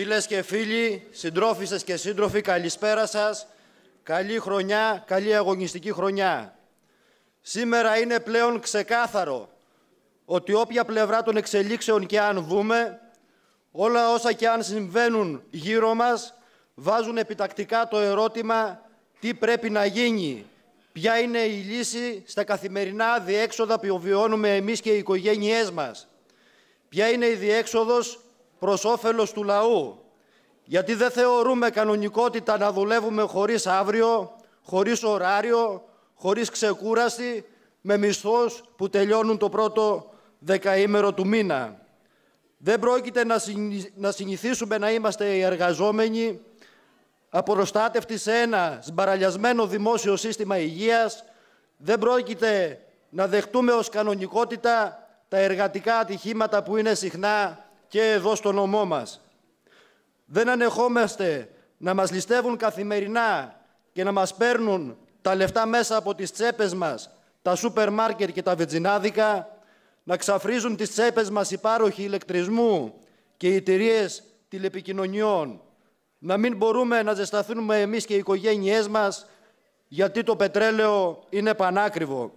Φίλες και φίλοι, συντρόφισσες και σύντροφοι, καλησπέρα σας. Καλή χρονιά, καλή αγωνιστική χρονιά. Σήμερα είναι πλέον ξεκάθαρο ότι όποια πλευρά των εξελίξεων και αν δούμε, όλα όσα και αν συμβαίνουν γύρω μας, βάζουν επιτακτικά το ερώτημα τι πρέπει να γίνει, ποια είναι η λύση στα καθημερινά διέξοδα που βιώνουμε εμείς και οι οικογένειές μας, ποια είναι η διέξοδος προς όφελος του λαού. Γιατί δεν θεωρούμε κανονικότητα να δουλεύουμε χωρίς αύριο, χωρίς ωράριο, χωρίς ξεκούραση, με μισθός που τελειώνουν το πρώτο δεκαήμερο του μήνα. Δεν πρόκειται να συνηθίσουμε να είμαστε οι εργαζόμενοι απορροστάτευτοι σε ένα σμπαραλιασμένο δημόσιο σύστημα υγείας. Δεν πρόκειται να δεχτούμε ως κανονικότητα τα εργατικά ατυχήματα που είναι συχνά και εδώ στο νομό μας. Δεν ανεχόμαστε να μας ληστεύουν καθημερινά και να μας παίρνουν τα λεφτά μέσα από τις τσέπες μας, τα σούπερ μάρκετ και τα βετζινάδικα, να ξαφρίζουν τις τσέπες μας οι ηλεκτρισμού και οι εταιρείες τηλεπικοινωνιών, να μην μπορούμε να ζεσταθούμε εμείς και οι οικογένειές μας, γιατί το πετρέλαιο είναι πανάκριβο.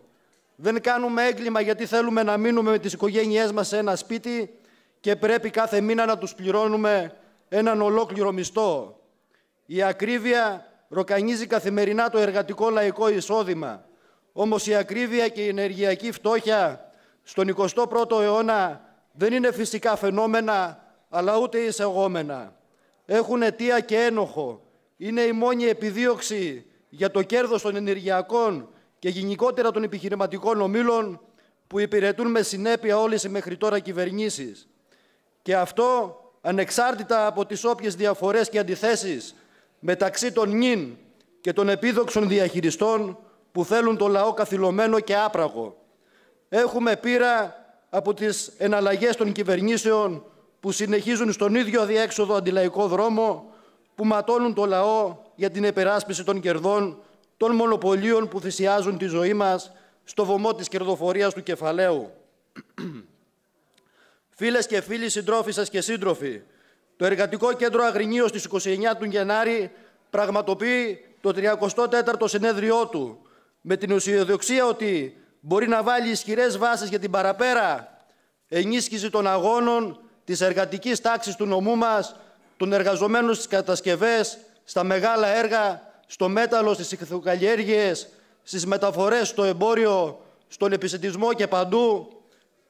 Δεν κάνουμε έγκλημα γιατί θέλουμε να μείνουμε με τις οικογένειές μας σε ένα σπίτι, και πρέπει κάθε μήνα να τους πληρώνουμε έναν ολόκληρο μισθό. Η ακρίβεια ροκανίζει καθημερινά το εργατικό λαϊκό εισόδημα. Όμως η ακρίβεια και η ενεργειακή φτώχεια στον 21ο αιώνα δεν είναι φυσικά φαινόμενα, αλλά ούτε εισαγόμενα. Έχουν αιτία και ένοχο. Είναι η μόνη επιδίωξη για το κέρδος των ενεργειακών και γενικότερα των επιχειρηματικών ομήλων που υπηρετούν με συνέπεια όλες οι μέχρι τώρα κυβερνήσεις και αυτό ανεξάρτητα από τις όποιες διαφορές και αντιθέσεις μεταξύ των νυν και των επίδοξων διαχειριστών που θέλουν το λαό καθυλωμένο και άπραγο. Έχουμε πείρα από τις εναλλαγές των κυβερνήσεων που συνεχίζουν στον ίδιο διέξοδο αντιλαϊκό δρόμο που ματώνουν το λαό για την επεράσπιση των κερδών των μονοπωλίων που θυσιάζουν τη ζωή μας στο βωμό της κερδοφορίας του κεφαλαίου. Φίλες και φίλοι, συντρόφοι σας και σύντροφοι, το Εργατικό Κέντρο Αγρινίου στις 29 του Γενάρη πραγματοποιεί το 34ο συνέδριό του με την ουσιοδοξία ότι μπορεί να βάλει ισχυρές βάσεις για την παραπέρα ενίσχυση των αγώνων της εργατικής τάξης του νομού μας, των εργαζομένων στις κατασκευές, στα μεγάλα έργα, στο μέταλλο, στις ηχθοκαλλιέργειες, στις μεταφορές, στο εμπόριο, στον επισητισμό και παντού,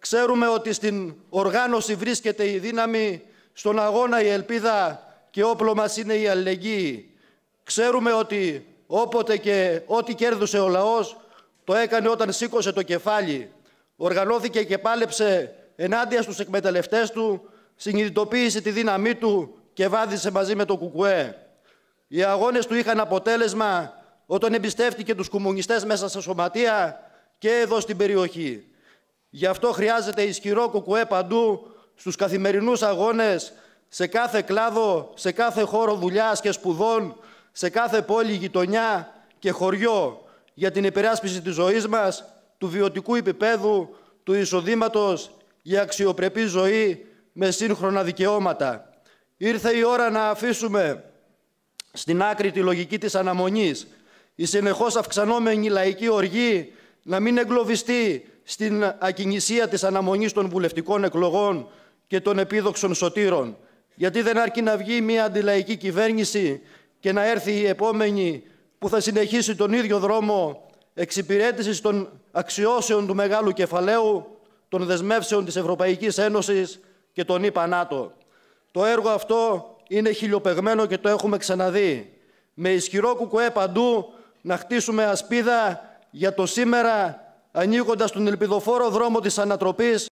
Ξέρουμε ότι στην οργάνωση βρίσκεται η δύναμη, στον αγώνα η ελπίδα και όπλο μας είναι η αλληλεγγύη. Ξέρουμε ότι όποτε και ό,τι κέρδισε ο λαός, το έκανε όταν σήκωσε το κεφάλι. Οργανώθηκε και πάλεψε ενάντια στους εκμεταλλευτές του, συνειδητοποίησε τη δύναμή του και βάδισε μαζί με το κουκουέ. Οι αγώνες του είχαν αποτέλεσμα όταν εμπιστεύτηκε τους κομμουνιστές μέσα στα σωματεία και εδώ στην περιοχή. Γι' αυτό χρειάζεται ισχυρό κουκουέ παντού, στους καθημερινούς αγώνες, σε κάθε κλάδο, σε κάθε χώρο δουλειάς και σπουδών, σε κάθε πόλη, γειτονιά και χωριό για την υπεράσπιση της ζωής μας, του βιωτικού επίπεδου, του εισοδήματος για αξιοπρεπή ζωή με σύγχρονα δικαιώματα. Ήρθε η ώρα να αφήσουμε στην άκρη τη λογική της αναμονής η συνεχώς αυξανόμενη λαϊκή οργή να μην εγκλωβιστεί στην ακινησία της αναμονής των βουλευτικών εκλογών και των επίδοξων σωτήρων. Γιατί δεν αρκεί να βγει μια αντιλαϊκή κυβέρνηση και να έρθει η επόμενη που θα συνεχίσει τον ίδιο δρόμο εξυπηρέτησης των αξιώσεων του μεγάλου κεφαλαίου, των δεσμεύσεων της Ευρωπαϊκής Ένωσης και των ιπα ΝΑΤΟ. Το έργο αυτό είναι χιλιοπεγμένο και το έχουμε ξαναδεί. Με ισχυρό κουκουέ παντού να χτίσουμε ασπίδα για το σήμερα Ανοίγοντας τον ελπιδοφόρο δρόμο της ανατροπής,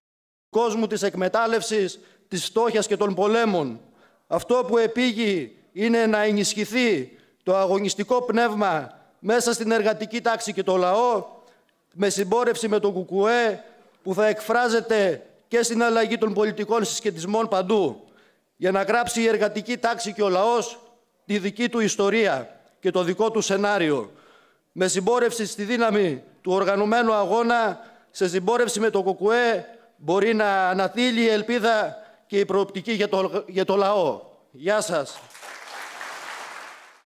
κόσμου της εκμετάλλευσης, της φτώχειας και των πολέμων. Αυτό που επήγει είναι να ενισχυθεί το αγωνιστικό πνεύμα μέσα στην εργατική τάξη και το λαό, με συμπόρευση με τον κουκουέ, που θα εκφράζεται και στην αλλαγή των πολιτικών συσχετισμών παντού, για να γράψει η εργατική τάξη και ο λαός τη δική του ιστορία και το δικό του σενάριο, με συμπόρευση στη δύναμη του οργανωμένου αγώνα σε συμπόρευση με το κοκούέ μπορεί να αναθείλει η ελπίδα και η προοπτική για το, για το λαό. Γεια σας.